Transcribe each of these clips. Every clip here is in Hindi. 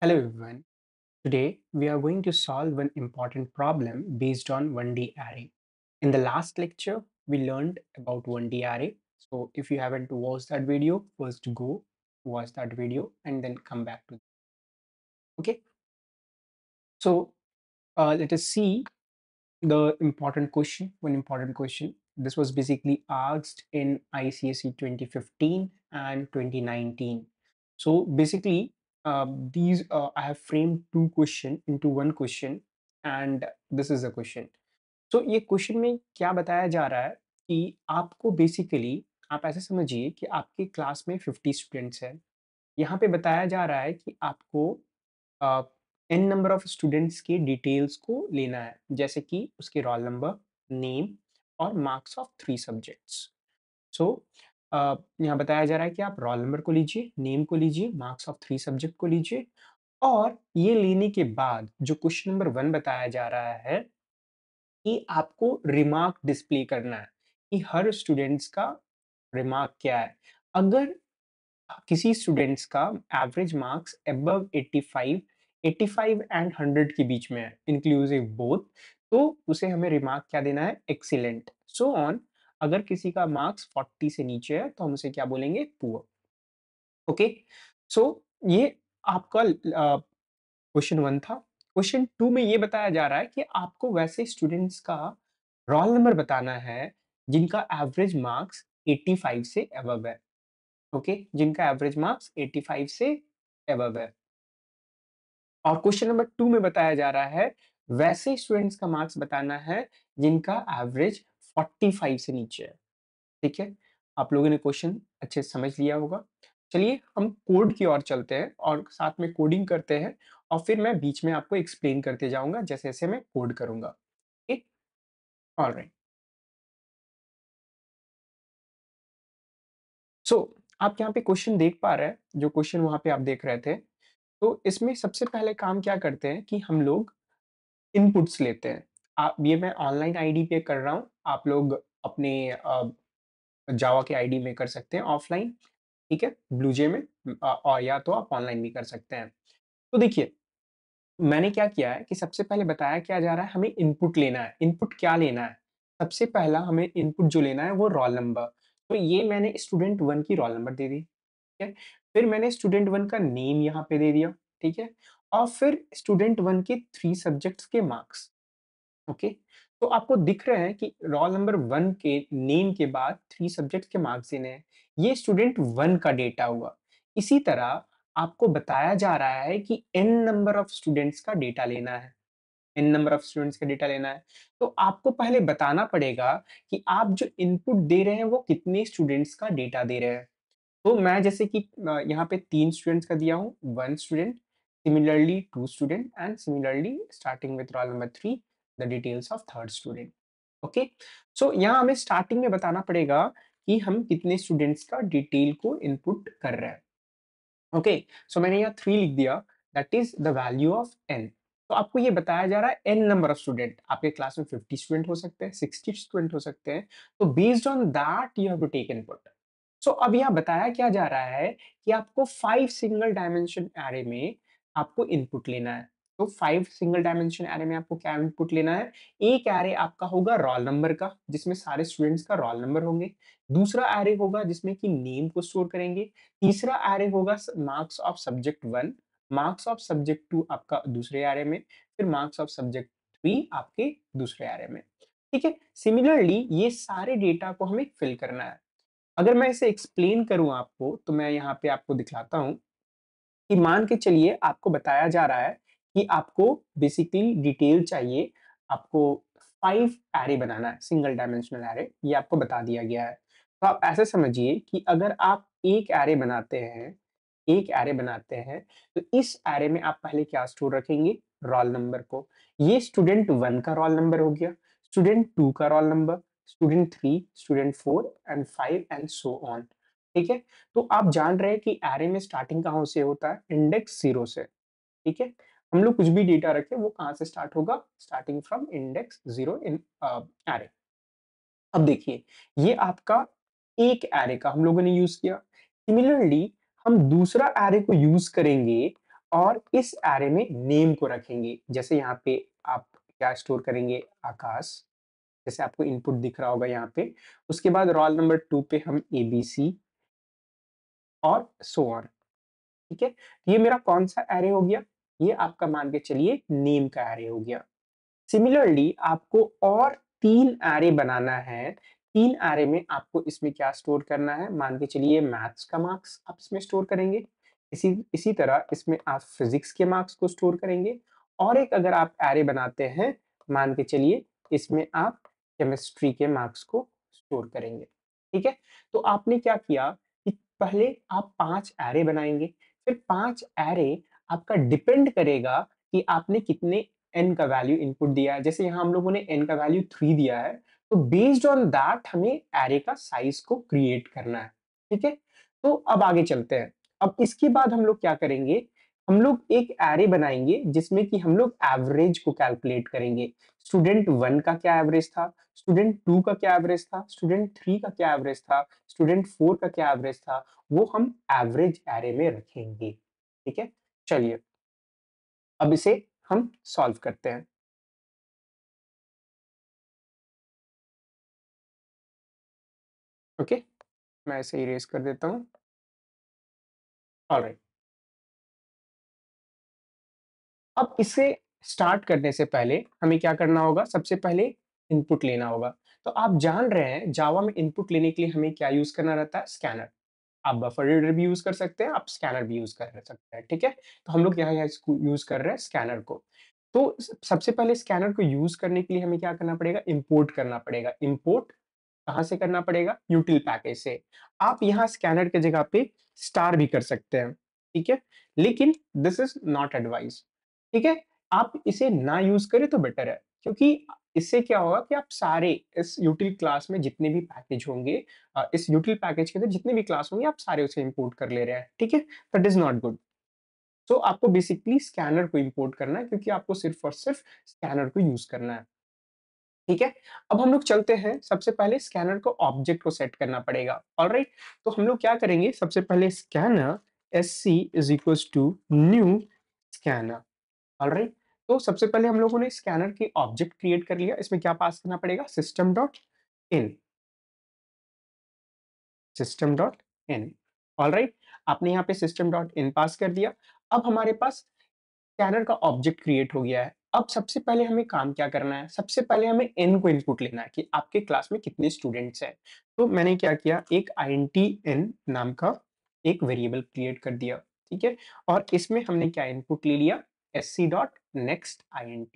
Hello everyone. Today we are going to solve an important problem based on 1D array. In the last lecture, we learned about 1D array. So if you haven't watched that video, first go watch that video and then come back to it. Okay. So uh, let us see the important question, one important question. This was basically asked in ICSE 2015 and 2019. So basically these uh, I have framed two question into one question and this is a question. So ये question में क्या बताया जा रहा है कि आपको basically आप ऐसे समझिए कि आपके class में 50 students हैं यहाँ पे बताया जा रहा है कि आपको uh, n number of students के details को लेना है जैसे कि उसके roll number, name और marks of three subjects. So so, यहाँ बताया जा रहा है कि आप रोल नंबर को लीजिए, नेम को लीजिए, मार्क्स ऑफ थ्री सब्जेक्ट को लीजिए और ये लेने के बाद जो क्वेश्चन नंबर वन बताया जा रहा है, कि आपको रिमार्क डिस्प्ले करना है, कि हर स्टूडेंट्स का रिमार्क क्या है। अगर किसी स्टूडेंट्स का एवरेज मार्क्स अबव 85, 85 एंड 100 के बीच में है, इंक्लूसिव बोथ, तो उसे हमें रिमार्क क्या देना है? एक्सीलेंट, सो ऑन अगर किसी का मार्क्स 40 से नीचे है तो हम उसे क्या बोलेंगे पुअर ओके सो ये आपका क्वेश्चन वन था क्वेश्चन टू में ये बताया जा रहा है कि आपको वैसे स्टूडेंट्स का रोल नंबर बताना है जिनका एवरेज मार्क्स 85 से एव है ओके जिनका एवरेज मार्क्स 85 से एव है और क्वेश्चन नंबर टू में बताया जा रहा है वैसे स्टूडेंट्स का मार्क्स बताना है जिनका एवरेज फोर्टी फाइव से नीचे है ठीक है आप लोगों ने क्वेश्चन अच्छे से समझ लिया होगा चलिए हम कोड की ओर चलते हैं और साथ में कोडिंग करते हैं और फिर मैं बीच में आपको एक्सप्लेन करते जाऊंगा जैसे जैसे मैं कोड करूंगा ठीक ऑल राइट सो आप यहाँ पे क्वेश्चन देख पा रहे हैं जो क्वेश्चन वहां पे आप देख रहे थे तो इसमें सबसे पहले काम क्या करते हैं कि हम लोग इनपुट्स लेते हैं आप ये मैं ऑनलाइन आईडी पे कर रहा हूँ आप लोग अपने जावा के आईडी में कर सकते हैं ऑफलाइन ठीक है ब्लूजे में और या तो आप ऑनलाइन भी कर सकते हैं तो देखिए मैंने क्या किया है कि सबसे पहले बताया क्या जा रहा है हमें इनपुट लेना है इनपुट क्या लेना है सबसे पहला हमें इनपुट जो लेना है वो रोल नंबर तो ये मैंने स्टूडेंट वन की रोल नंबर दे दी ठीक है फिर मैंने स्टूडेंट वन का नेम यहाँ पे दे दिया ठीक है और फिर स्टूडेंट वन के थ्री सब्जेक्ट्स के मार्क्स ओके तो आपको दिख रहा है कि रोल नंबर वन के नेम के बाद थ्री सब्जेक्ट के मार्क्स इन है ये स्टूडेंट वन का डेटा हुआ इसी तरह आपको बताया जा रहा है कि एन नंबर ऑफ स्टूडेंट्स का डेटा लेना है एन नंबर ऑफ स्टूडेंट्स का डेटा लेना है तो आपको पहले बताना पड़ेगा कि आप जो इनपुट दे रहे हैं वो कितने स्टूडेंट्स का डेटा दे रहे हैं तो मैं जैसे कि यहाँ पे तीन स्टूडेंट्स का दिया हूँ one student similarly two student and similarly starting with roll number three the details of third student. Okay. So यहाँ हमें starting में बताना पड़ेगा कि हम कितने students का detail को input कर रहे हैं okay, so मैंने यहाँ three लिख दिया That is the value of n. तो आपको ये बताया जा रहा है n number of student. आपके क्लास में फिफ्टी स्टूडेंट हो सकते हैं सिक्सटी student हो सकते हैं तो based on that you have to take input. So अब यहाँ बताया क्या जा रहा है कि आपको five single dimension array में आपको इनपुट लेना है तो फाइव सिंगल डायमेंशन एरे में आपको क्या इनपुट लेना है एक एरे आपका होगा रोल नंबर का जिसमें सारे स्टूडेंट्स का रोल नंबर होंगे दूसरा एरे होगा जिसमें कि नेम को स्टोर करेंगे तीसरा एरे होगा marks of subject one marks of subject two आपका दूसरे एरे में फिर मार्क्स ऑफ सब्जेक्ट थ्री आपके दूसरे एरे में ठीक है सिमिलरली ये सारे डेटा को हमें फिल करना है अगर मैं इसे एक्सप्लेन करूं आपको तो मैं यहाँ पे आपको दिखलाता हूं कि मान के चलिए आपको बताया जा रहा है कि आपको बेसिकली डिटेल चाहिए आपको फाइव एरे बनाना है सिंगल डायमेंशनल एरे ये आपको बता दिया गया है तो आप ऐसे समझिए कि अगर आप एक एरे बनाते हैं एक एरे बनाते हैं तो इस एरे में आप पहले क्या स्टोर रखेंगे रोल नंबर को ये स्टूडेंट वन का रोल नंबर हो गया स्टूडेंट टू का roll number student three student four and five and so on ठीक है तो आप जान रहे हैं कि एरे में स्टार्टिंग कहाँ से होता है इंडेक्स जीरो से ठीक है हम लोग कुछ भी डेटा रखे वो कहाँ से स्टार्ट होगा starting from index zero in array अब देखिए ये आपका एक एरे का हम लोगों ने यूज किया सिमिलरली हम दूसरा एरे को यूज करेंगे और इस एरे में नेम को रखेंगे जैसे यहाँ पे आप क्या स्टोर करेंगे आकाश जैसे आपको इनपुट दिख रहा होगा यहाँ पे उसके बाद रोल नंबर टू पे हम ए बी सी और सो ऑन ठीक है ये मेरा कौन सा एरे हो गया ये आपका मान के चलिए नेम का एरे हो गया सिमिलरली आपको और तीन एरे बनाना है तीन एरे में आपको इसमें क्या स्टोर करना है मान के चलिए मैथ्स का मार्क्स आप इसमें स्टोर करेंगे इसी इसी तरह इसमें आप फिजिक्स के मार्क्स को स्टोर करेंगे और एक अगर आप एरे बनाते हैं मान के चलिए इसमें आप केमिस्ट्री के मार्क्स को स्टोर करेंगे ठीक है तो आपने क्या किया कि पहले आप पांच एरे बनाएंगे फिर पांच एरे आपका डिपेंड करेगा कि आपने कितने एन का वैल्यू इनपुट दिया है जैसे यहाँ हम लोगों ने एन का वैल्यू थ्री दिया है तो बेस्ड ऑन दैट हमें एरे का साइज को क्रिएट करना है ठीक है तो अब आगे चलते हैं अब इसके बाद हम लोग क्या करेंगे हम लोग एक एरे बनाएंगे जिसमें कि हम लोग एवरेज को कैलकुलेट करेंगे स्टूडेंट वन का क्या एवरेज था स्टूडेंट टू का क्या एवरेज था स्टूडेंट थ्री का क्या एवरेज था स्टूडेंट फोर का क्या एवरेज था वो हम एवरेज एरे में रखेंगे ठीक है चलिए अब इसे हम सॉल्व करते हैं ओके okay, मैं इसे इरेज कर देता हूं ऑलराइट अब इसे स्टार्ट करने से पहले हमें क्या करना होगा सबसे पहले इनपुट लेना होगा तो आप जान रहे हैं जावा में इनपुट लेने के लिए हमें क्या यूज करना रहता है स्कैनर आप बफर रीडर भी यूज कर सकते हैं आप स्कैनर भी यूज कर सकते हैं ठीक है तो हम लोग यहाँ यहाँ यूज कर रहे हैं स्कैनर को तो सबसे पहले स्कैनर को यूज करने के लिए हमें क्या करना पड़ेगा इम्पोर्ट करना पड़ेगा इम्पोर्ट कहाँ से करना पड़ेगा यूटिल पैकेज से आप यहाँ स्कैनर के जगह पे स्टार भी कर सकते हैं ठीक है लेकिन दिस इज नॉट एडवाइज ठीक है आप इसे ना यूज करें तो बेटर है क्योंकि इससे क्या होगा कि आप सारे इस यूटिल क्लास में जितने भी पैकेज होंगे इस यूटिल पैकेज के अंदर जितने भी क्लास होंगे आप सारे उसे इंपोर्ट कर ले रहे हैं ठीक है that is not good so आपको बेसिकली स्कैनर को इंपोर्ट करना है क्योंकि आपको सिर्फ और सिर्फ स्कैनर को यूज करना है ठीक है अब हम लोग चलते हैं सबसे पहले स्कैनर को ऑब्जेक्ट को सेट करना पड़ेगा ऑल right? तो हम लोग क्या करेंगे सबसे पहले scanner S C is equal to new scanner all right तो सबसे पहले हम लोगों ने स्कैनर की ऑब्जेक्ट क्रिएट कर लिया इसमें क्या पास करना पड़ेगा system dot in system dot in all right आपने यहाँ पे सिस्टम डॉट इन पास कर दिया अब हमारे पास स्कैनर का ऑब्जेक्ट क्रिएट हो गया है अब सबसे पहले हमें काम क्या करना है सबसे पहले हमें एन को इनपुट लेना है कि आपके क्लास में कितने स्टूडेंट्स हैं तो मैंने क्या किया एक आई एन नाम का एक वेरिएबल क्रिएट कर दिया ठीक है और इसमें हमने क्या इनपुट ले लिया एस सी dot next int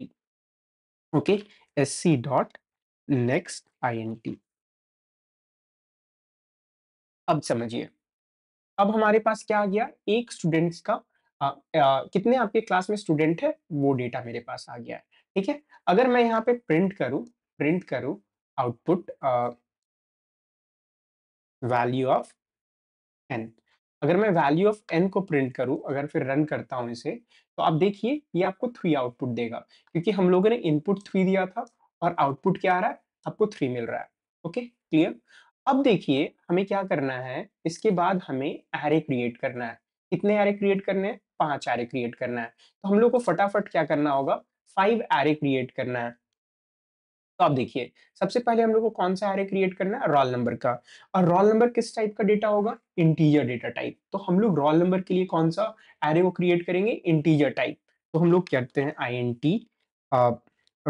okay sc dot next int अब समझिए अब हमारे पास क्या आ गया एक स्टूडेंट्स का आ, आ, कितने आपके क्लास में स्टूडेंट है वो डेटा मेरे पास आ गया है ठीक है अगर मैं यहाँ पे प्रिंट करूं प्रिंट करूं आउटपुट वैल्यू ऑफ एन अगर मैं वैल्यू ऑफ एन को प्रिंट करूं अगर फिर रन करता हूं इसे तो आप देखिए ये आपको थ्री आउटपुट देगा क्योंकि हम लोगों ने इनपुट थ्री दिया था और आउटपुट क्या आ रहा है आपको थ्री मिल रहा है ओके क्लियर अब देखिए हमें क्या करना है इसके बाद हमें एरे क्रिएट करना है कितने एरे क्रिएट करने हैं पांच एरे क्रिएट करना है तो हम लोग को फटाफट क्या करना होगा फाइव एरे क्रिएट करना है तो आप देखिए सबसे पहले हम लोग को कौन सा एरे क्रिएट करना है रोल नंबर का और रोल नंबर किस टाइप का डेटा होगा इंटीजर डेटा टाइप तो हम लोग रोल नंबर के लिए कौन सा एरे को क्रिएट करेंगे इंटीजर टाइप तो हम लोग करते हैं आई एन टी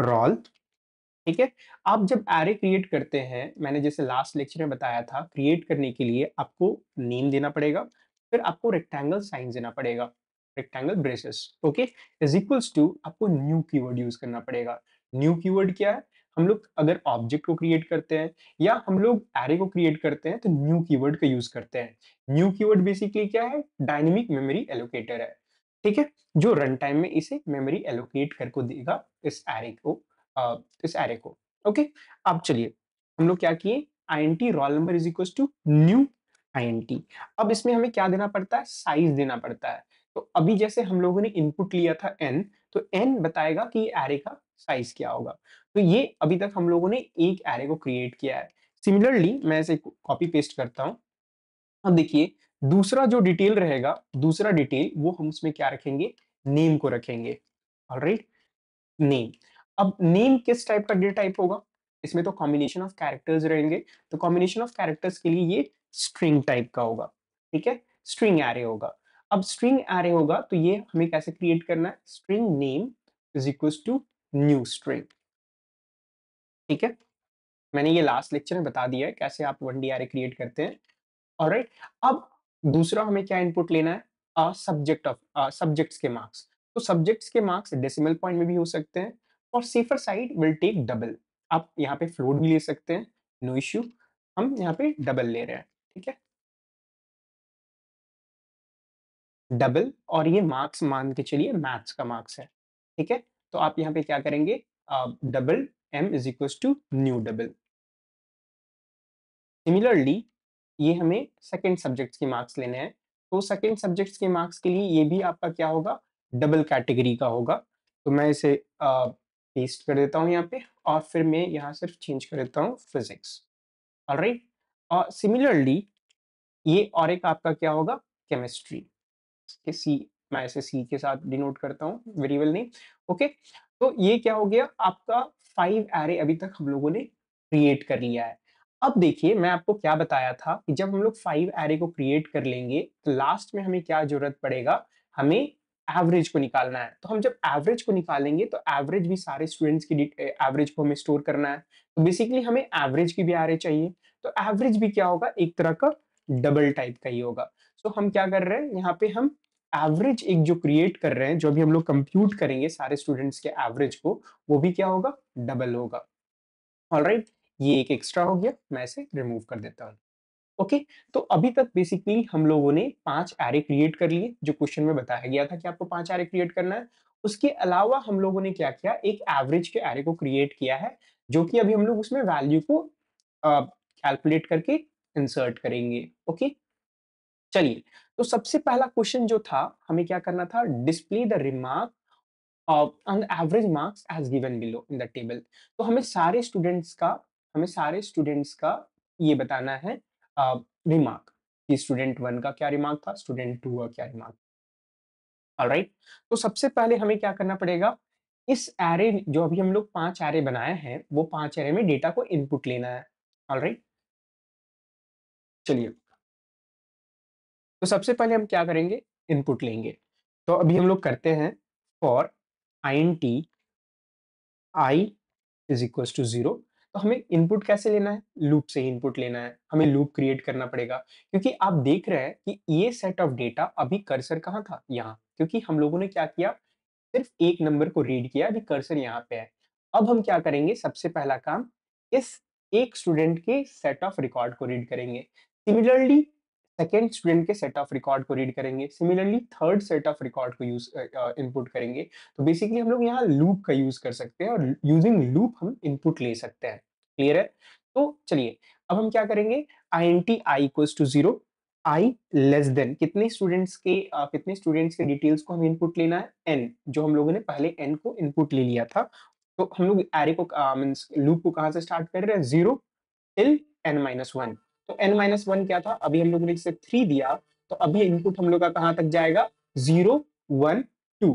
रोल ठीक है आप जब एरे क्रिएट करते हैं मैंने जैसे लास्ट लेक्चर में बताया था क्रिएट करने के लिए आपको नेम देना पड़ेगा फिर आपको रेक्टेंगल साइन देना पड़ेगा rectangle braces okay is equals to आपको न्यू कीवर्ड यूज करना पड़ेगा न्यू कीवर्ड क्या है हम लोग अगर ऑब्जेक्ट को क्रिएट करते हैं या हम लोग एरे को क्रिएट करते हैं तो न्यू कीवर्ड का यूज करते हैं न्यू कीवर्ड बेसिकली क्या है डायनेमिक मेमोरी एलोकेटर है ठीक है जो रन टाइम में इसे मेमोरी एलोकेट करके देगा इस एरे को आ, इस एरे को ओके अब चलिए हम लोग क्या किए I N T roll number is equal to new I N T अब इसमें हमें क्या देना पड़ता है साइज देना पड़ता है तो अभी जैसे हम लोगों ने इनपुट लिया था एन तो एन बताएगा कि एरे का साइज क्या होगा तो ये अभी तक हम लोगों ने एक एरे को क्रिएट किया है सिमिलरली मैं इसे कॉपी पेस्ट करता हूँ अब देखिए दूसरा जो डिटेल रहेगा दूसरा डिटेल वो हम उसमें क्या रखेंगे नेम को रखेंगे ऑलराइट नेम अब नेम किस टाइप का डेटा टाइप होगा इसमें तो कॉम्बिनेशन ऑफ कैरेक्टर्स रहेंगे तो कॉम्बिनेशन ऑफ कैरेक्टर्स के लिए ये स्ट्रिंग टाइप का होगा ठीक है स्ट्रिंग एरे होगा अब स्ट्रिंग एरे होगा तो ये हमें कैसे क्रिएट करना है string name is equal to new string ठीक है मैंने ये लास्ट लेक्चर में बता दिया है कैसे आप वन डी एरे क्रिएट करते हैं और राइट अब दूसरा हमें क्या इनपुट लेना है सब्जेक्ट ऑफ सब्जेक्ट्स के मार्क्स तो सब्जेक्ट्स के मार्क्स डेसिमल पॉइंट में भी हो सकते हैं और safer side will take double आप यहाँ पे फ्लोट भी ले सकते हैं नो no इश्यू हम यहाँ पे डबल ले रहे हैं ठीक है डबल और ये मार्क्स मान के चलिए मैथ्स का मार्क्स है ठीक है तो आप यहाँ पे क्या करेंगे double M is equal to new double similarly ये हमें सेकेंड सब्जेक्ट्स के मार्क्स लेने हैं तो सेकेंड सब्जेक्ट्स के मार्क्स के लिए ये भी आपका क्या होगा डबल कैटेगरी का होगा तो मैं इसे पेस्ट कर देता हूँ यहाँ पे और फिर मैं यहाँ सिर्फ चेंज कर देता हूँ फिजिक्स और सिमिलरली ये और एक आपका क्या होगा केमिस्ट्री के सी मैं इसे सी के साथ डिनोट करता हूँ वेरिएबल नेम ओके तो ये क्या हो गया आपका फाइव एरे अभी तक हम लोगों ने क्रिएट कर लिया है अब देखिए मैं आपको क्या बताया था कि जब हम लोग फाइव एरे को क्रिएट कर लेंगे तो लास्ट में हमें क्या जरूरत पड़ेगा हमें एवरेज को निकालना है तो हम जब एवरेज को निकालेंगे तो एवरेज भी सारे स्टूडेंट्स की एवरेज को हमें स्टोर करना है तो बेसिकली हमें एवरेज की भी एरे चाहिए तो एवरेज भी क्या होगा एक तरह का डबल टाइप का ही होगा तो हम क्या कर रहे हैं यहाँ पे हम एवरेज एक जो क्रिएट कर रहे हैं जो भी हम लोग कंप्यूट करेंगे सारे स्टूडेंट्स के एवरेज को वो भी क्या होगा डबल होगा ऑल right, ये एक एक्स्ट्रा हो गया मैं इसे रिमूव कर देता हूँ ओके okay, तो अभी तक बेसिकली हम लोगों ने पांच एरे क्रिएट कर लिए जो क्वेश्चन में बताया गया था कि आपको पांच एरे क्रिएट करना है उसके अलावा हम लोगों ने क्या किया एक एवरेज के एरे को क्रिएट किया है जो कि अभी हम लोग उसमें वैल्यू को कैलकुलेट uh, करके इंसर्ट करेंगे ओके okay? चलिए तो सबसे पहला क्वेश्चन जो था हमें क्या करना था display the remark average marks as given below in the table तो हमें सारे स्टूडेंट्स का हमें सारे स्टूडेंट्स का ये बताना है रिमार्क कि स्टूडेंट वन का क्या रिमार्क था स्टूडेंट टू का क्या रिमार्क राइट तो सबसे पहले हमें क्या करना पड़ेगा इस एरे जो अभी हम लोग पांच एरे बनाए हैं वो पांच एरे में डेटा को इनपुट लेना है ऑलराइट right? चलिए तो सबसे पहले हम क्या करेंगे इनपुट लेंगे तो अभी हम लोग करते हैं for I N T I is equal to zero तो हमें इनपुट कैसे लेना है लूप से ही इनपुट लेना है हमें लूप क्रिएट करना पड़ेगा क्योंकि आप देख रहे हैं कि ये सेट ऑफ डेटा अभी कर्सर कहाँ था यहाँ क्योंकि हम लोगों ने क्या किया सिर्फ एक नंबर को रीड किया अभी कर्सर यहाँ पे है अब हम क्या करेंगे सबसे पहला काम इस एक स्टूडेंट के सेट ऑफ रिकॉर्ड को रीड करेंगे सिमिलरली सेकेंड स्टूडेंट के सेट ऑफ रिकॉर्ड को रीड करेंगे similarly third set of record को यूज इनपुट uh, करेंगे तो बेसिकली हम लोग यहाँ लूप का यूज कर सकते हैं और यूजिंग लूप हम इनपुट ले सकते हैं क्लियर है तो चलिए अब हम क्या करेंगे I N T I equals to zero I less than कितने स्टूडेंट्स के uh, कितने स्टूडेंट्स के डिटेल्स को हमें इनपुट लेना है एन जो हम लोगों ने पहले एन को इनपुट ले लिया था तो हम लोग एरे को मीन्स uh, लूप को कहाँ से स्टार्ट कर रहे हैं zero till N minus one तो एन माइनस वन क्या था अभी हम लोगों ने इसे थ्री दिया तो अभी इनपुट हम लोग का कहां तक जाएगा जीरो वन टू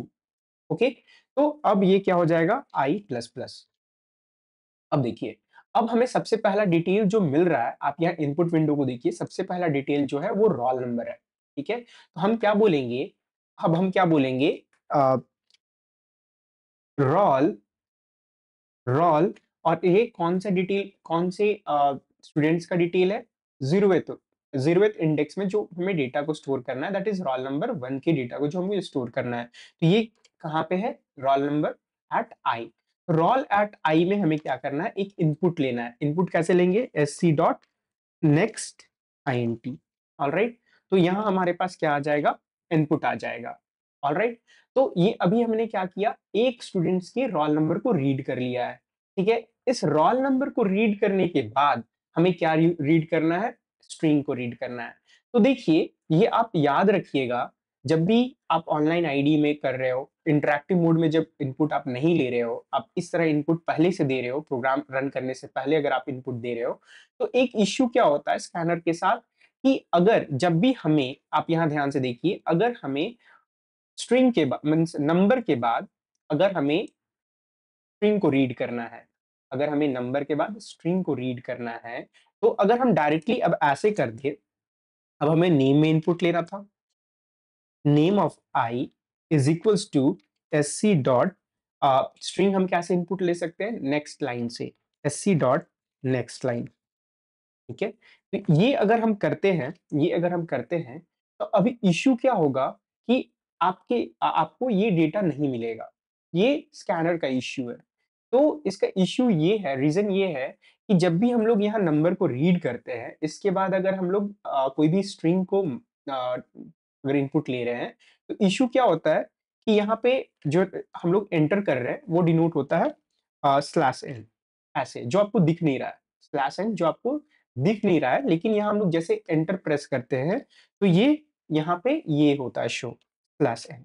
ओके तो अब ये क्या हो जाएगा आई प्लस प्लस अब देखिए अब हमें सबसे पहला डिटेल जो मिल रहा है आप यहाँ इनपुट विंडो को देखिए सबसे पहला डिटेल जो है वो रोल नंबर है ठीक है तो हम क्या बोलेंगे अब हम क्या बोलेंगे रोल रोल और ये कौन सा डिटेल कौन से स्टूडेंट्स का डिटेल है जीरोवेथ जीरोवेथ इंडेक्स में जो हमें डेटा को स्टोर करना है that is roll number one के डेटा को जो हमें स्टोर करना है तो ये कहाँ पे है roll number at I roll at I में हमें क्या करना है एक इनपुट लेना है इनपुट कैसे लेंगे S C dot next I N T all right तो यहाँ हमारे पास क्या आ जाएगा इनपुट आ जाएगा ऑल राइट right? तो ये अभी हमने क्या किया एक स्टूडेंट्स के रोल नंबर को रीड कर लिया है ठीक है इस रोल नंबर को रीड करने के बाद हमें क्या रीड करना है स्ट्रिंग को रीड करना है तो देखिए ये आप याद रखिएगा जब भी आप ऑनलाइन आईडी में कर रहे हो इंटरेक्टिव मोड में जब इनपुट आप नहीं ले रहे हो आप इस तरह इनपुट पहले से दे रहे हो प्रोग्राम रन करने से पहले अगर आप इनपुट दे रहे हो तो एक इश्यू क्या होता है स्कैनर के साथ कि अगर जब भी हमें आप यहाँ ध्यान से देखिए अगर हमें स्ट्रिंग के बाद नंबर के बाद अगर हमें स्ट्रिंग को रीड करना है अगर हमें नंबर के बाद स्ट्रिंग को रीड करना है तो अगर हम डायरेक्टली अब ऐसे कर दे अब हमें नेम में इनपुट लेना था name of I is equals to S C dot string हम कैसे इनपुट ले सकते हैं नेक्स्ट लाइन से एस सी डॉट नेक्स्ट लाइन ठीक है तो ये अगर हम करते हैं ये अगर हम करते हैं तो अभी इशू क्या होगा कि आपके आपको ये डेटा नहीं मिलेगा ये स्कैनर का इश्यू है तो इसका इश्यू ये है रीजन ये है कि जब भी हम लोग यहाँ नंबर को रीड करते हैं इसके बाद अगर हम लोग कोई भी स्ट्रिंग को अगर इनपुट ले रहे हैं तो इशू क्या होता है कि यहाँ पे जो हम लोग एंटर कर रहे हैं वो डिनोट होता है स्लैश एन ऐसे जो आपको दिख नहीं रहा है स्लैश एन जो आपको दिख नहीं रहा है लेकिन यहाँ हम लोग जैसे एंटर प्रेस करते हैं तो ये यहाँ पे ये होता है शो स्लैश एन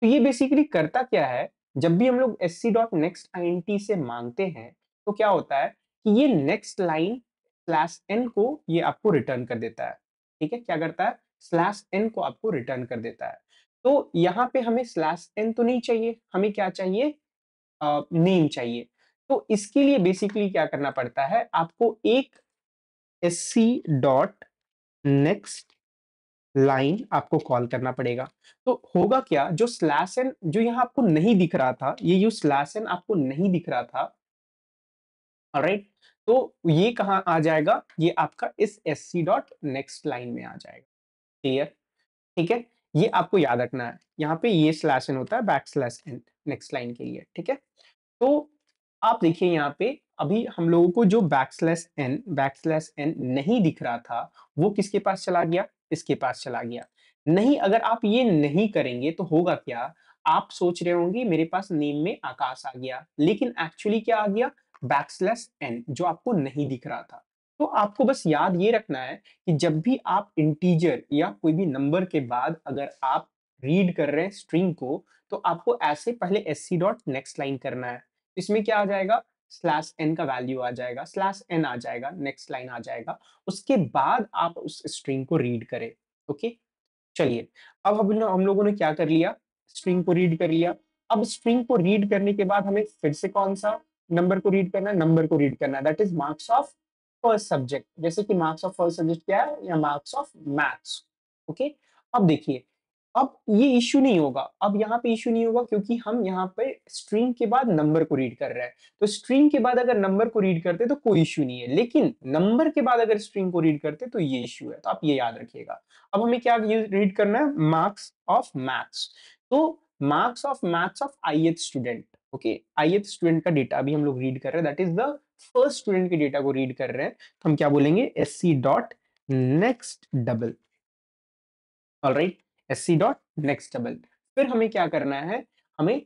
तो ये बेसिकली करता क्या है जब भी हम लोग S C dot next I से मांगते हैं तो क्या होता है कि ये नेक्स्ट लाइन स्लैश एन को ये आपको रिटर्न कर देता है ठीक है क्या करता है स्लैश एन को आपको रिटर्न कर देता है तो यहाँ पे हमें स्लैश एन तो नहीं चाहिए हमें क्या चाहिए नेम uh, चाहिए तो इसके लिए बेसिकली क्या करना पड़ता है आपको एक एस सी डॉट नेक्स्ट लाइन आपको कॉल करना पड़ेगा तो होगा क्या जो स्लैश एन जो यहाँ आपको नहीं दिख रहा था ये यू स्लैश एन आपको नहीं दिख रहा था राइट तो ये कहा आ जाएगा ये आपका इस एस सी डॉट नेक्स्ट लाइन में आ जाएगा क्लियर ठीक है ये आपको याद रखना है यहाँ पे ये स्लैश एन होता है back slash n next line के लिए ठीक है तो आप देखिए यहाँ पे अभी हम लोगों को जो बैक्सलेस एन बैक्सलेस एन नहीं दिख रहा था वो किसके पास चला गया इसके पास चला गया नहीं अगर आप ये नहीं करेंगे तो होगा क्या आप सोच रहे होंगे मेरे पास नेम में आकाश आ गया लेकिन एक्चुअली क्या आ गया बैकस्लैश एन जो आपको नहीं दिख रहा था तो आपको बस याद ये रखना है कि जब भी आप इंटीजर या कोई भी नंबर के बाद अगर आप रीड कर रहे हैं स्ट्रिंग को तो आपको ऐसे पहले एस सी डॉट नेक्स्ट लाइन करना है इसमें क्या आ जाएगा स्लैश एन का वैल्यू आ जाएगा स्लैश एन आ जाएगा नेक्स्ट लाइन आ जाएगा उसके बाद आप उस स्ट्रिंग को रीड करें ओके चलिए अब हम हम लोगों ने क्या कर लिया स्ट्रिंग को रीड कर लिया अब स्ट्रिंग को रीड करने के बाद हमें फिर से कौन सा नंबर को रीड करना नंबर को रीड करना that is marks of first subject जैसे कि मार्क्स ऑफ फर्स्ट सब्जेक्ट क्या है या मार्क्स ऑफ मैथ्स ओके अब देखिए अब ये इश्यू नहीं होगा अब यहाँ पे इश्यू नहीं होगा क्योंकि हम यहाँ पे स्ट्रिंग के बाद नंबर को रीड कर रहे हैं तो स्ट्रिंग के बाद अगर नंबर को रीड करते तो कोई इश्यू नहीं है लेकिन नंबर के बाद अगर स्ट्रिंग को रीड करते तो ये इश्यू है तो आप ये याद रखिएगा अब हमें क्या रीड करना है मार्क्स ऑफ मैथ्स तो marks of maths of i student okay i student का डेटा अभी हम लोग रीड कर रहे हैं that is the first student के डेटा को रीड कर रहे हैं तो हम क्या बोलेंगे एस सी dot next double right s सी डॉट नेक्स्ट डबल फिर हमें क्या करना है हमें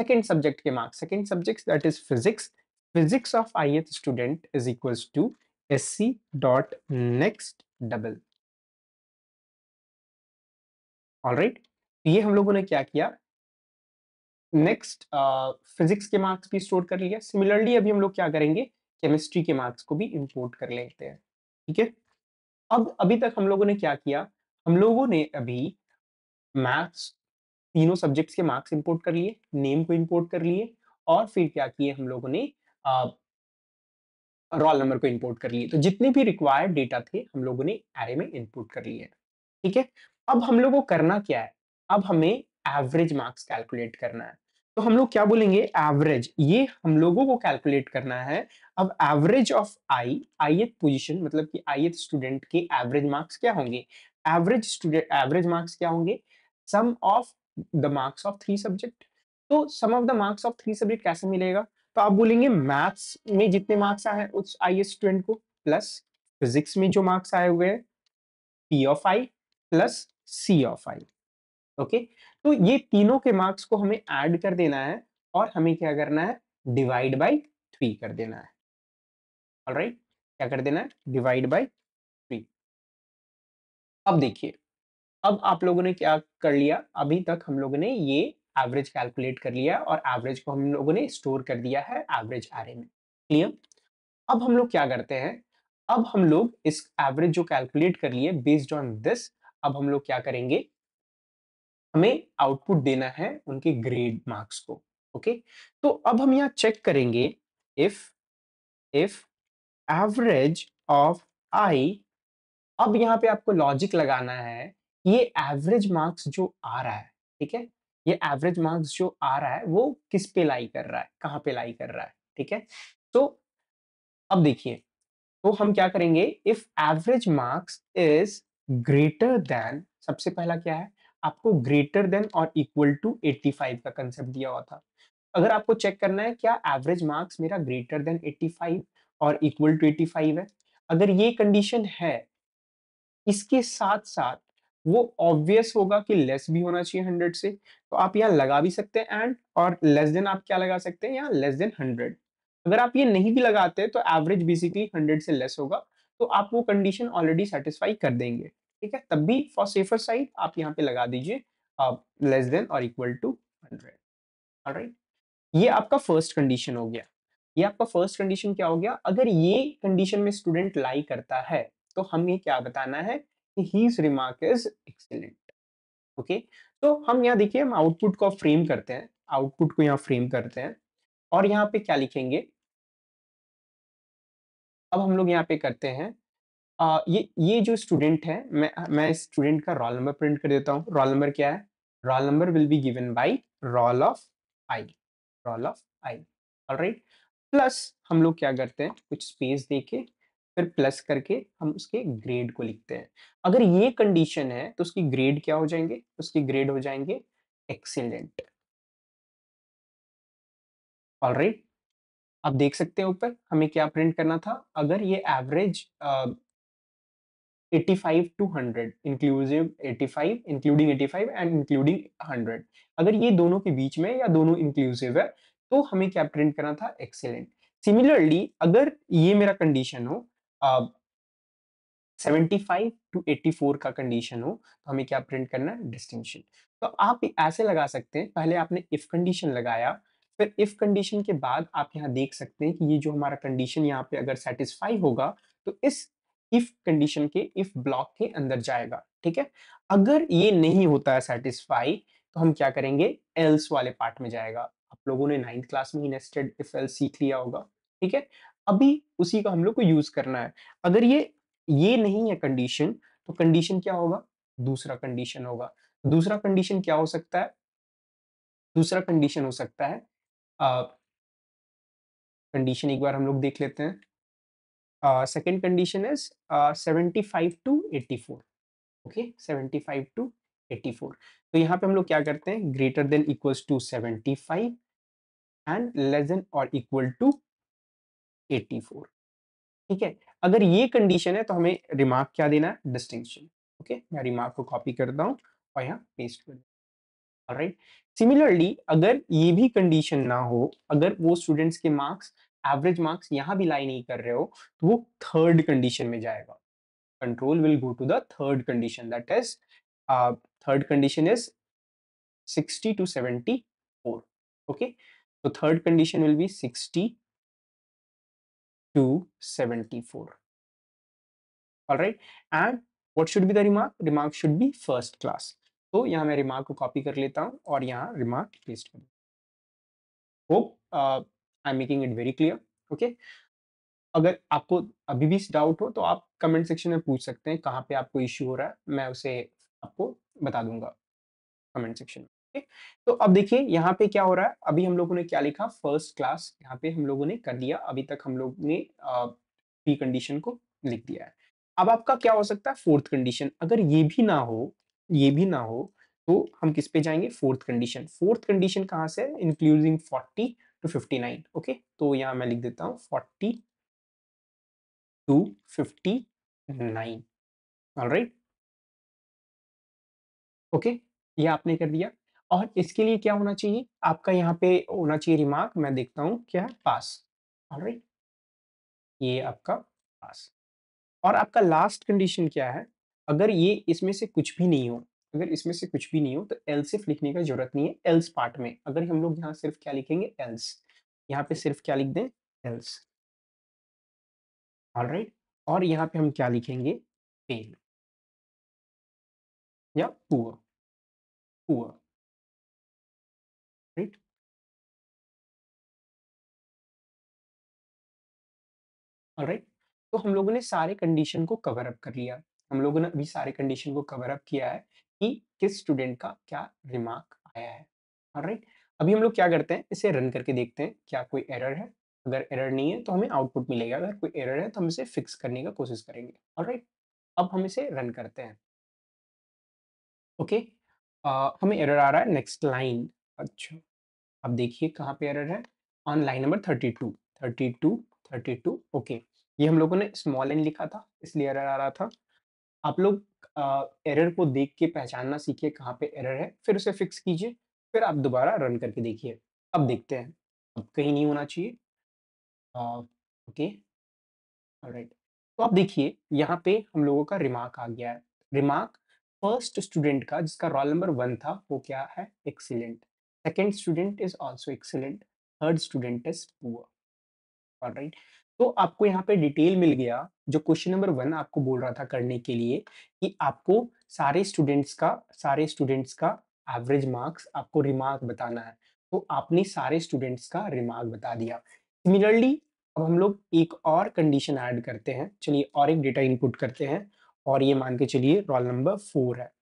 सेकेंड सब्जेक्ट के marks second subject that is physics physics of I ith student is equal to S C dot next double right ये हम लोगों ने क्या किया नेक्स्ट फिजिक्स uh, के मार्क्स भी स्टोर कर लिया सिमिलरली अभी हम लोग क्या करेंगे केमिस्ट्री के मार्क्स को भी इंपोर्ट कर लेते हैं ठीक है अब अभी तक हम लोगों ने क्या किया हम लोगों ने अभी मैथ्स तीनों सब्जेक्ट्स के मार्क्स इंपोर्ट कर लिए नेम को इंपोर्ट कर लिए और फिर क्या किए हम लोगों ने रोल नंबर को इंपोर्ट कर लिए तो जितने भी रिक्वायर्ड डेटा थे हम लोगों ने एरे में इनपुट कर लिए ठीक है अब हम लोगों को करना क्या है अब हमें एवरेज मार्क्स कैलकुलेट करना है तो हम लोग क्या बोलेंगे एवरेज ये हम लोगों को कैलकुलेट करना है अब average of i i position मतलब कि आईएथ स्टूडेंट के एवरेज मार्क्स क्या होंगे एवरेज स्टूडेंट एवरेज मार्क्स क्या होंगे sum of the marks of three subject तो sum of the marks of three subject कैसे मिलेगा तो आप बोलेंगे मैथ्स में जितने मार्क्स आए उस आई स्टूडेंट को प्लस फिजिक्स में जो मार्क्स आए हुए हैं p of i plus c of i okay तो ये तीनों के मार्क्स को हमें ऐड कर देना है और हमें क्या करना है डिवाइड बाई थ्री कर देना है ऑलराइट right? क्या कर देना है डिवाइड बाई थ्री अब देखिए अब आप लोगों ने क्या कर लिया अभी तक हम लोगों ने ये एवरेज कैलकुलेट कर लिया और एवरेज को हम लोगों ने स्टोर कर दिया है एवरेज आर में क्लियर अब हम लोग क्या करते हैं अब हम लोग इस एवरेज जो कैलकुलेट कर लिए बेस्ड ऑन दिस अब हम लोग क्या करेंगे हमें आउटपुट देना है उनके ग्रेड मार्क्स को ओके तो अब हम यहाँ चेक करेंगे if if average of i अब यहाँ पे आपको लॉजिक लगाना है ये एवरेज मार्क्स जो आ रहा है ठीक है ये एवरेज मार्क्स जो आ रहा है वो किस पे लाई कर रहा है कहाँ पे लाई कर रहा है ठीक है तो अब देखिए तो हम क्या करेंगे if average marks is greater than सबसे पहला क्या है आपको ग्रेटर देन और इक्वल टू 85 का कंसेप्ट दिया हुआ था अगर आपको चेक करना है क्या एवरेज मार्क्स मेरा ग्रेटर देन 85 और इक्वल टू 85 है अगर ये कंडीशन है इसके साथ साथ वो ऑब्वियस होगा कि लेस भी होना चाहिए हंड्रेड से तो आप यहाँ लगा भी सकते हैं एंड और लेस देन आप क्या लगा सकते हैं यहाँ लेस देन हंड्रेड अगर आप ये नहीं भी लगाते तो एवरेज बेसिकली हंड्रेड से लेस होगा तो आप वो कंडीशन ऑलरेडी सेटिस्फाई कर देंगे ठीक है तब भी फॉर सेफर साइड आप यहाँ पे लगा दीजिए लेस देन और इक्वल टू हंड्रेड राइट ये आपका फर्स्ट कंडीशन हो गया ये आपका फर्स्ट कंडीशन क्या हो गया अगर ये कंडीशन में स्टूडेंट लाई करता है तो हमें क्या बताना है his remark is excellent okay तो हम यहाँ देखिए हम आउटपुट को फ्रेम करते हैं आउटपुट को यहाँ फ्रेम करते हैं और यहाँ पे क्या लिखेंगे अब हम लोग यहाँ पे करते हैं आ, ये ये जो स्टूडेंट है मैं मैं स्टूडेंट का रोल नंबर प्रिंट कर देता हूँ रोल नंबर क्या है roll number will be given by roll of i roll of i alright plus हम लोग क्या करते हैं कुछ स्पेस देके फिर प्लस करके हम उसके ग्रेड को लिखते हैं अगर ये कंडीशन है तो उसकी ग्रेड क्या हो जाएंगे उसकी ग्रेड हो जाएंगे एक्सीलेंट ऑल राइट आप देख सकते हैं ऊपर हमें क्या प्रिंट करना था अगर ये average eighty five to hundred inclusive eighty five including eighty five and including hundred अगर ये दोनों के बीच में या दोनों इंक्लूसिव है तो हमें क्या प्रिंट करना था एक्सेलेंट सिमिलरली अगर ये मेरा कंडीशन हो seventy five to eighty four का कंडीशन हो तो हमें क्या प्रिंट करना है डिस्टिंक्शन तो आप ऐसे लगा सकते हैं पहले आपने इफ कंडीशन लगाया फिर इफ कंडीशन के बाद आप यहाँ देख सकते हैं कि ये जो हमारा कंडीशन यहाँ पे अगर सेटिस्फाई होगा तो इस इफ कंडीशन के इफ ब्लॉक के अंदर जाएगा ठीक है अगर ये नहीं होता है सेटिस्फाई तो हम क्या करेंगे एल्स वाले पार्ट में जाएगा आप लोगों ने नाइन्थ क्लास में ही नेस्टेड इफ एल्स सीख लिया होगा ठीक है अभी उसी का हम लोग को यूज करना है अगर ये ये नहीं है कंडीशन तो कंडीशन क्या होगा दूसरा कंडीशन होगा दूसरा कंडीशन क्या हो सकता है दूसरा कंडीशन हो सकता है कंडीशन एक बार हम लोग देख लेते हैं second condition is seventy five to eighty four okay seventy five to eighty four तो यहाँ पे हम लोग क्या करते हैं greater than equals to seventy five and less than और इक्वल टू 84 ठीक है अगर ये कंडीशन है तो हमें रिमार्क क्या देना है डिस्टिंक्शन ओके मैं रिमार्क को कॉपी करता हूँ और यहाँ पेस्ट कर राइट सिमिलरली अगर ये भी कंडीशन ना हो अगर वो स्टूडेंट्स के मार्क्स एवरेज मार्क्स यहाँ भी लाई नहीं कर रहे हो तो वो थर्ड कंडीशन में जाएगा control will go to the third condition that is third condition is 60 to 74 okay तो third condition will be 60 274 all right and what should be the remark remark should be first class so यहाँ मैं remark को copy कर लेता हूँ और यहाँ remark paste कर hope uh, i'm making it very clear okay अगर आपको अभी भी डाउट हो तो आप कमेंट सेक्शन में पूछ सकते हैं कहाँ पे आपको इश्यू हो रहा है मैं उसे आपको बता दूंगा कमेंट सेक्शन में तो अब देखिए यहाँ पे क्या हो रहा है अभी हम लोगों ने क्या लिखा फर्स्ट क्लास यहाँ पे हम लोगों ने कर दिया अभी तक हम लोग ने पी कंडीशन को लिख दिया है अब आपका क्या हो सकता है फोर्थ कंडीशन अगर ये भी ना हो ये भी ना हो तो हम किस पे जाएंगे फोर्थ कंडीशन फोर्थ कंडीशन कहाँ से including forty to fifty nine okay तो यहाँ मैं लिख देता हूँ forty to fifty nine right okay ये आपने कर दिया और इसके लिए क्या होना चाहिए आपका यहाँ पे होना चाहिए रिमार्क मैं देखता हूँ क्या पास ऑलराइट ये आपका पास और आपका लास्ट कंडीशन क्या है अगर ये इसमें से कुछ भी नहीं हो अगर इसमें से कुछ भी नहीं हो तो सिर्फ लिखने का जरूरत नहीं है एल्स पार्ट में अगर हम लोग यहाँ सिर्फ क्या लिखेंगे एल्स यहाँ पे सिर्फ क्या लिख दें एल्स ऑल राइट और यहाँ पे हम क्या लिखेंगे फेल या पुअर पुअर right राइट तो हम लोगों ने सारे कंडीशन को कवर अप कर लिया हम लोगों ने अभी सारे कंडीशन को कवर अप किया है कि किस स्टूडेंट का क्या रिमार्क आया है राइट अभी हम लोग क्या करते हैं इसे रन करके देखते हैं क्या कोई एरर है अगर एरर नहीं है तो हमें आउटपुट मिलेगा अगर कोई एरर है तो हम इसे फिक्स करने का कोशिश करेंगे राइट अब हम इसे रन करते हैं ओके okay? हमें एरर आ रहा है नेक्स्ट लाइन अच्छा अब देखिए कहाँ पे एरर है on line number thirty two thirty two thirty two okay ये हम लोगों ने स्मॉल एन लिखा था इसलिए एरर आ रहा था आप लोग एरर को देख के पहचानना सीखिए कहाँ पे एरर है फिर उसे फिक्स कीजिए फिर आप दोबारा रन करके देखिए अब देखते हैं अब कहीं नहीं होना चाहिए ओके राइट तो आप देखिए यहाँ पे हम लोगों का रिमार्क आ गया है रिमार्क फर्स्ट स्टूडेंट का जिसका रोल नंबर वन था वो क्या है excellent second student is also excellent third student is poor all right तो आपको यहाँ पे डिटेल मिल गया जो क्वेश्चन नंबर वन आपको बोल रहा था करने के लिए कि आपको सारे स्टूडेंट्स का सारे स्टूडेंट्स का एवरेज मार्क्स आपको रिमार्क बताना है तो आपने सारे स्टूडेंट्स का रिमार्क बता दिया सिमिलरली अब हम लोग एक और कंडीशन ऐड करते हैं चलिए और एक डेटा इनपुट करते हैं और ये मान के चलिए रोल नंबर फोर है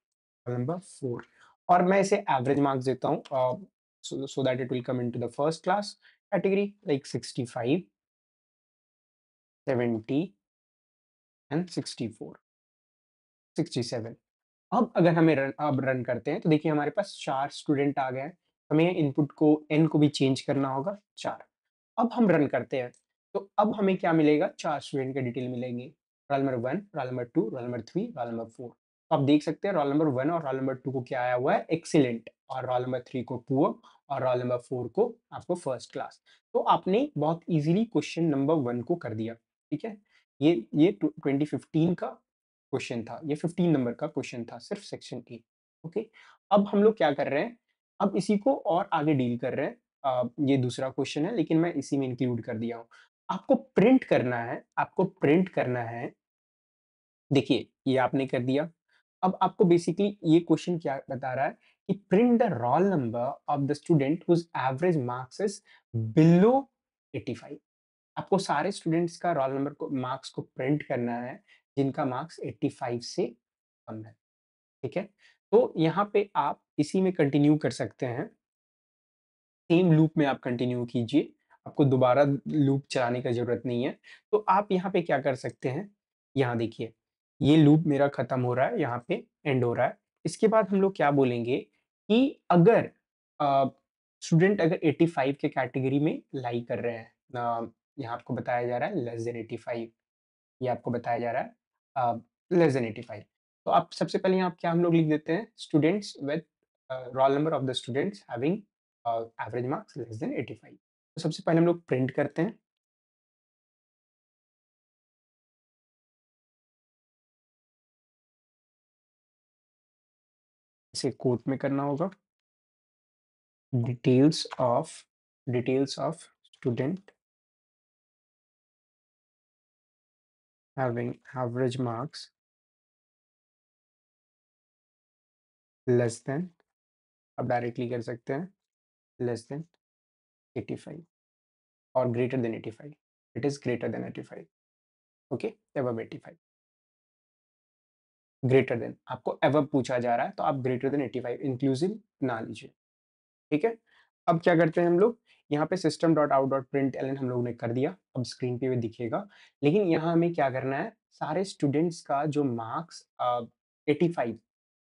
रोल नंबर फोर और मैं इसे एवरेज मार्क्स देता हूँ so that it will come into the first class category like sixty five seventy and sixty four sixty seven अब अगर हमें रन अब रन करते हैं तो देखिए हमारे पास चार स्टूडेंट आ गए हैं हमें इनपुट को एन को भी चेंज करना होगा चार अब हम रन करते हैं तो अब हमें क्या मिलेगा चार स्टूडेंट के डिटेल मिलेंगे roll number one roll number two roll number three roll number four तो आप देख सकते हैं रोल नंबर वन और रोल नंबर टू को क्या आया हुआ है एक्सीलेंट और रोल नंबर थ्री को पुअर और रोल नंबर फोर को आपको फर्स्ट क्लास तो आपने बहुत इजीली क्वेश्चन नंबर वन को कर दिया ठीक है ये ये ट्वेंटी फिफ्टीन का क्वेश्चन था ये फिफ्टीन नंबर का क्वेश्चन था सिर्फ सेक्शन ए ओके अब हम लोग क्या कर रहे हैं अब इसी को और आगे डील कर रहे हैं आ, ये दूसरा क्वेश्चन है लेकिन मैं इसी में इंक्लूड कर दिया हूँ आपको प्रिंट करना है आपको प्रिंट करना है देखिए ये आपने कर दिया अब आपको बेसिकली ये क्वेश्चन क्या बता रहा है कि print the roll number of the student whose average marks is below 85 आपको सारे स्टूडेंट्स का रोल नंबर को मार्क्स को प्रिंट करना है जिनका मार्क्स 85 से कम है ठीक है तो यहाँ पे आप इसी में कंटिन्यू कर सकते हैं सेम लूप में आप कंटिन्यू कीजिए आपको दोबारा लूप चलाने का जरूरत नहीं है तो आप यहाँ पे क्या कर सकते हैं यहाँ देखिए ये लूप मेरा खत्म हो रहा है यहाँ पे एंड हो रहा है इसके बाद हम लोग क्या बोलेंगे कि अगर स्टूडेंट अगर 85 के कैटेगरी में लाई कर रहे हैं यहाँ आपको बताया जा रहा है लेस देन 85 ये आपको बताया जा रहा है लेस देन 85 तो आप सबसे पहले यहाँ क्या हम लोग लिख देते हैं students with roll number of the students having average marks less than 85 तो सबसे पहले हम लोग प्रिंट करते हैं इसे कोट में करना होगा details of details of student having average marks less than आप डायरेक्टली कर सकते हैं लेस देन 85 और greater than 85 it is greater than 85 okay above 85 greater than आपको एवब पूछा जा रहा है तो आप ग्रेटर देन 85 इंक्लूसिव ना लीजिए ठीक है अब क्या करते हैं हम लोग यहाँ पे system dot out dot print l हम लोग ने कर दिया अब स्क्रीन पे भी दिखेगा लेकिन यहाँ हमें क्या करना है सारे स्टूडेंट्स का जो marks eighty five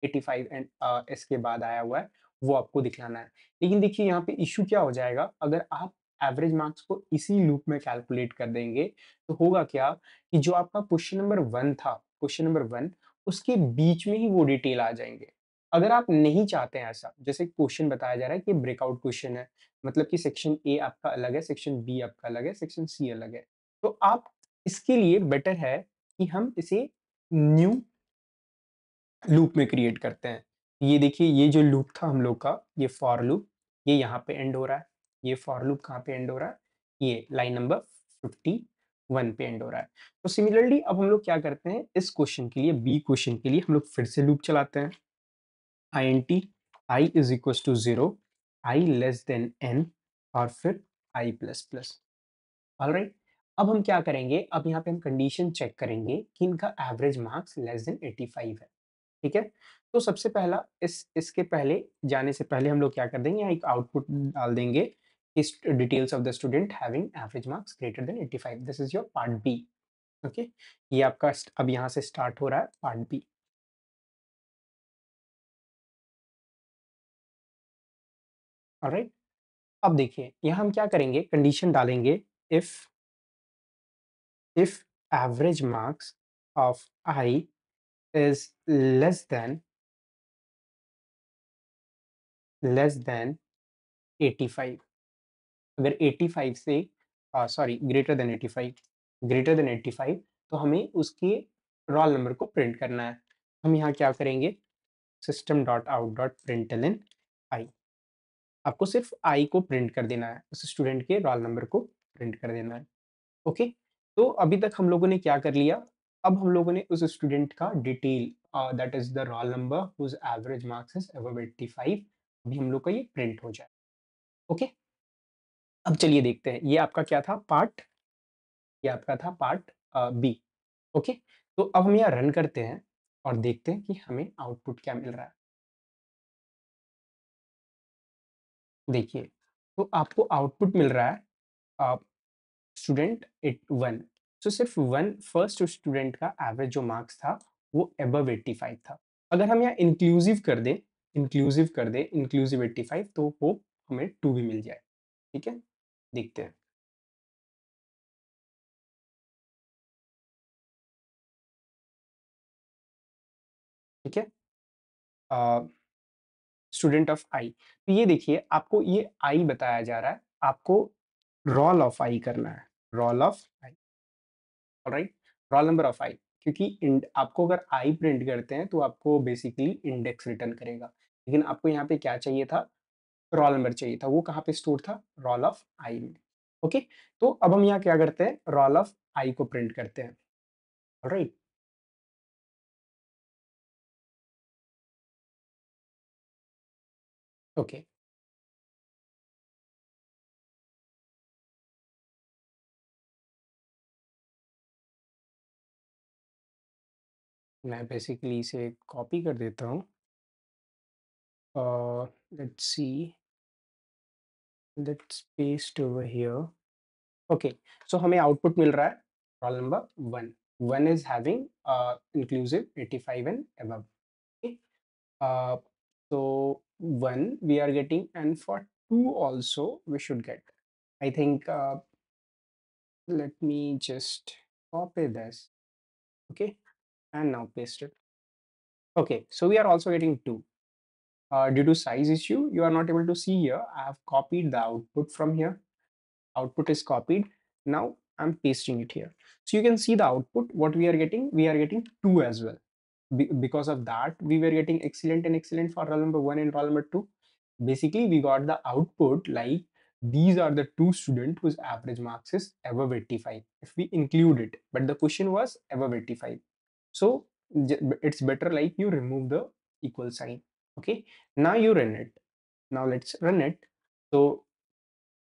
eighty five and एस के बाद आया हुआ है वो आपको दिखलाना है लेकिन देखिए यहाँ पे इशू क्या हो जाएगा अगर आप एवरेज मार्क्स को इसी लूप में कैलकुलेट कर देंगे तो होगा क्या कि जो आपका क्वेश्चन नंबर वन था क्वेश्चन नंबर वन उसके बीच में ही वो डिटेल आ जाएंगे अगर आप नहीं चाहते हैं ऐसा जैसे क्वेश्चन बताया जा रहा है कि ब्रेकआउट क्वेश्चन है मतलब कि सेक्शन ए आपका अलग है सेक्शन बी आपका अलग है सेक्शन सी अलग है तो आप इसके लिए बेटर है कि हम इसे न्यू लूप में क्रिएट करते हैं ये देखिए ये जो लूप था हम लोग का ये फॉर लूप ये यहाँ पे एंड हो रहा है ये फॉर लूप कहाँ पे एंड हो रहा है ये लाइन नंबर फिफ्टी वन पे एंड हो रहा है तो सिमिलरली अब हम लोग क्या करते हैं इस क्वेश्चन के लिए बी क्वेश्चन के लिए हम लोग फिर से लूप चलाते हैं i N T I is equal to zero I less than n और फिर आई प्लस प्लस राइट अब हम क्या करेंगे अब यहाँ पे हम कंडीशन चेक करेंगे कि इनका average marks less than eighty five है ठीक है तो सबसे पहला इस इसके पहले जाने से पहले हम लोग क्या कर देंगे यहाँ एक आउटपुट डाल देंगे is details of the student having average marks greater than 85 this is your part b okay okay? ये आपका अब यहाँ से स्टार्ट हो रहा है पार्ट बी राइट अब देखिए यहाँ हम क्या करेंगे कंडीशन डालेंगे if if average marks of I is less than less than 85 अगर 85 से sorry greater than 85 greater than 85 तो हमें उसके रोल नंबर को प्रिंट करना है हम यहाँ क्या करेंगे system dot out dot print l n i आपको सिर्फ आई को प्रिंट कर देना है उस स्टूडेंट के रोल नंबर को प्रिंट कर देना है ओके तो अभी तक हम लोगों ने क्या कर लिया अब हम लोगों ने उस स्टूडेंट का detail that is the roll number whose average marks is above 85 अभी हम लोग का ये प्रिंट हो जाए ओके okay? अब चलिए देखते हैं ये आपका क्या था पार्ट ये आपका था पार्ट बी ओके तो अब हम यहाँ रन करते हैं और देखते हैं कि हमें आउटपुट क्या मिल रहा है देखिए तो आपको आउटपुट मिल रहा है स्टूडेंट एट वन सो तो सिर्फ वन फर्स्ट स्टूडेंट का एवरेज जो मार्क्स था वो एबव एट्टी फाइव था अगर हम यहाँ इंक्लूसिव कर दें इंक्लूसिव कर दें इंक्लूसिव एट्टी फाइव तो वो हमें टू भी मिल जाए ठीक है देखते हैं ठीक है स्टूडेंट ऑफ आई तो ये देखिए आपको ये आई बताया जा रहा है आपको रोल ऑफ आई करना है roll of i right roll number of i क्योंकि आपको अगर आई प्रिंट करते हैं तो आपको बेसिकली इंडेक्स रिटर्न करेगा लेकिन आपको यहाँ पे क्या चाहिए था रॉल नंबर चाहिए था वो कहाँ पे स्टोर था रॉल ऑफ आई में ओके तो अब हम यहाँ क्या करते हैं रॉल ऑफ आई को प्रिंट करते हैं राइट ओके okay. मैं बेसिकली इसे कॉपी कर देता हूँ let's see let's paste over here okay so हमें output मिल रहा problem number one one is having uh, inclusive 85 and above okay uh, so one we are getting and for two also we should get I think uh, let me just copy this okay and now paste it okay so we are also getting two uh, due to size issue you are not able to see here i have copied the output from here output is copied now i'm pasting it here so you can see the output what we are getting we are getting two as well Be because of that we were getting excellent and excellent for roll number one and roll number two basically we got the output like these are the two students whose average marks is above 85 if we include it but the question was above 85 so it's better like you remove the equal sign okay now you run it now let's run it so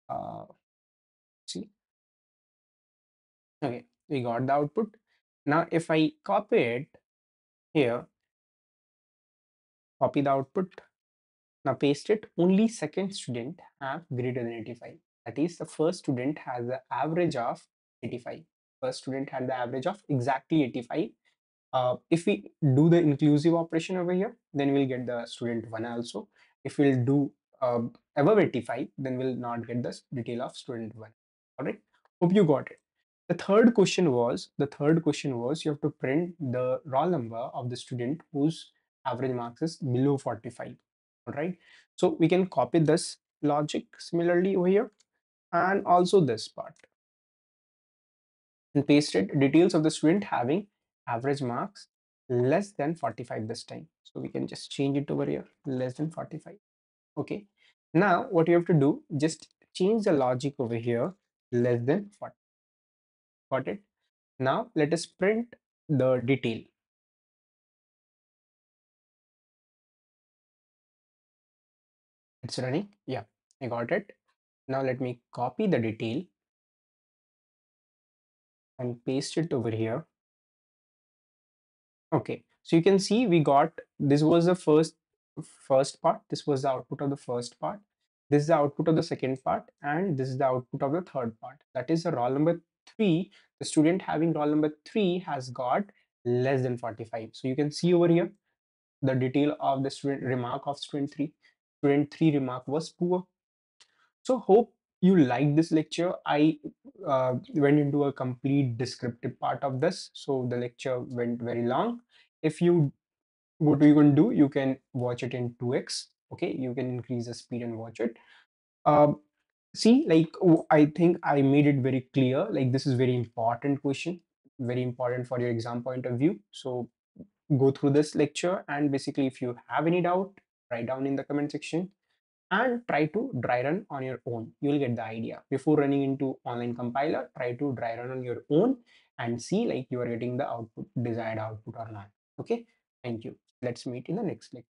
uh, see okay we got the output now if i copy it here copy the output now paste it only second student have greater than 85 that is the first student has the average of 85 first student had the average of exactly 85 uh, if we do the inclusive operation over here, then we'll get the student one also. If we'll do uh, um, above 85, then we'll not get the detail of student one. All right. Hope you got it. The third question was, the third question was you have to print the raw number of the student whose average marks is below 45. All right. So we can copy this logic similarly over here and also this part and paste it details of the student having average marks less than 45 this time so we can just change it over here less than 45 okay now what you have to do just change the logic over here less than 40 got it now let us print the detail it's running yeah i got it now let me copy the detail and paste it over here okay so you can see we got this was the first first part this was the output of the first part this is the output of the second part and this is the output of the third part that is the roll number three the student having roll number three has got less than 45 so you can see over here the detail of the student remark of student three student three remark was poor so hope you like this lecture i uh, went into a complete descriptive part of this so the lecture went very long if you what you can do you can watch it in 2x okay you can increase the speed and watch it um, see like i think i made it very clear like this is very important question very important for your exam point of view so go through this lecture and basically if you have any doubt write down in the comment section and try to dry run on your own. You'll get the idea. Before running into online compiler, try to dry run on your own and see like you are getting the output desired output or not. Okay. Thank you. Let's meet in the next lecture.